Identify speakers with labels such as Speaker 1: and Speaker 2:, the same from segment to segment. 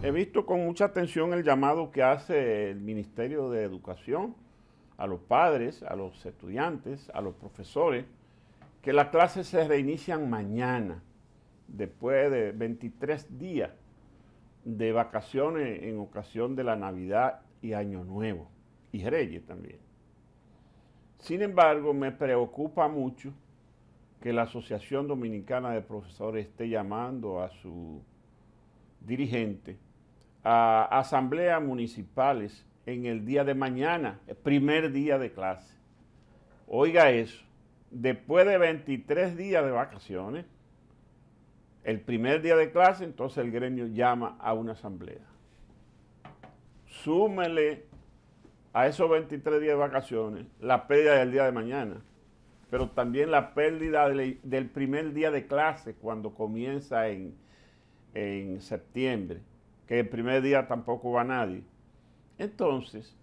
Speaker 1: He visto con mucha atención el llamado que hace el Ministerio de Educación a los padres, a los estudiantes, a los profesores, que las clases se reinician mañana, después de 23 días de vacaciones en ocasión de la Navidad y Año Nuevo, y Reyes también. Sin embargo, me preocupa mucho que la Asociación Dominicana de Profesores esté llamando a su dirigente a asambleas municipales en el día de mañana, el primer día de clase. Oiga eso, después de 23 días de vacaciones, el primer día de clase, entonces el gremio llama a una asamblea. Súmele a esos 23 días de vacaciones la pérdida del día de mañana, pero también la pérdida del primer día de clase cuando comienza en, en septiembre que el primer día tampoco va nadie. Entonces,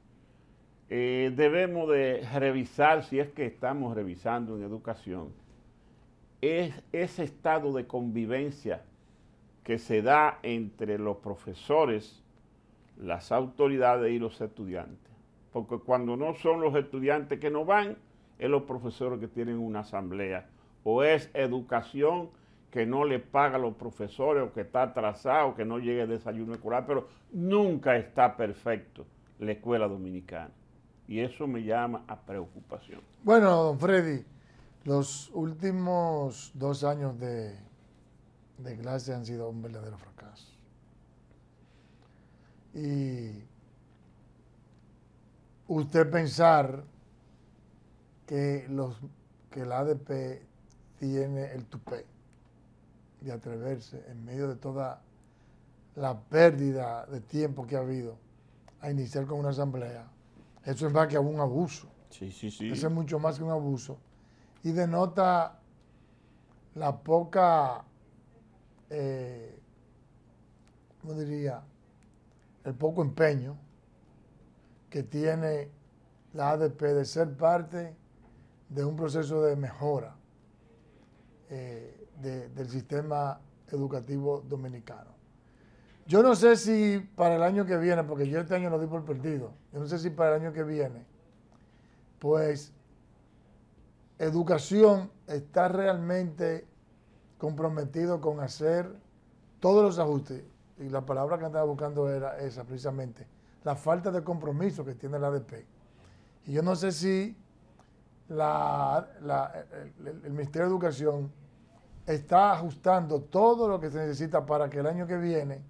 Speaker 1: eh, debemos de revisar, si es que estamos revisando en educación, es ese estado de convivencia que se da entre los profesores, las autoridades y los estudiantes. Porque cuando no son los estudiantes que no van, es los profesores que tienen una asamblea. O es educación que no le paga a los profesores o que está atrasado, que no llegue el desayuno escolar, pero nunca está perfecto la escuela dominicana. Y eso me llama a preocupación.
Speaker 2: Bueno, don Freddy, los últimos dos años de, clase han sido un verdadero fracaso. Y usted pensar que, los, que el ADP tiene el tupé de atreverse en medio de toda la pérdida de tiempo que ha habido a iniciar con una asamblea. Eso es más que un abuso.
Speaker 1: Sí, sí, sí. Eso es
Speaker 2: mucho más que un abuso. Y denota la poca, eh, ¿cómo diría? El poco empeño que tiene la ADP de ser parte de un proceso de mejora eh, del sistema educativo dominicano. Yo no sé si para el año que viene, porque yo este año lo di por perdido, yo no sé si para el año que viene, pues educación está realmente comprometido con hacer todos los ajustes, y la palabra que andaba buscando era esa precisamente, la falta de compromiso que tiene la ADP. Y yo no sé si la, el, Ministerio de Educación está ajustando todo lo que se necesita para que el año que viene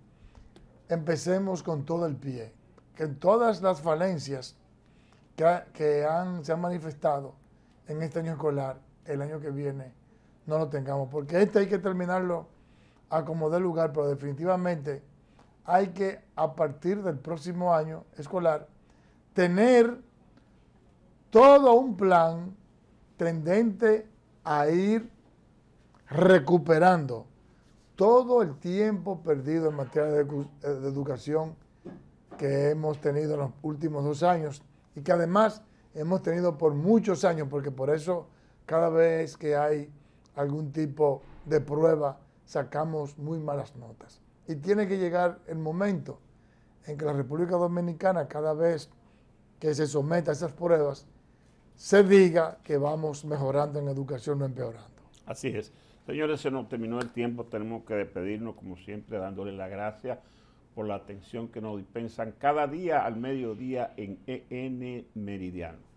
Speaker 2: empecemos con todo el pie, que en todas las falencias que, han, se han manifestado en este año escolar, el año que viene no lo tengamos, porque este hay que terminarlo a como dé lugar, pero definitivamente hay que a partir del próximo año escolar tener todo un plan tendente a ir recuperando todo el tiempo perdido en materia eh, de, educación que hemos tenido en los últimos dos años y que además hemos tenido por muchos años, porque por eso cada vez que hay algún tipo de prueba sacamos muy malas notas. Y tiene que llegar el momento en que la República Dominicana cada vez que se someta a esas pruebas se diga que vamos mejorando en educación, no empeorando.
Speaker 1: Así es. Señores, se nos terminó el tiempo, tenemos que despedirnos como siempre dándoles las gracias por la atención que nos dispensan cada día al mediodía en EN Meridiano.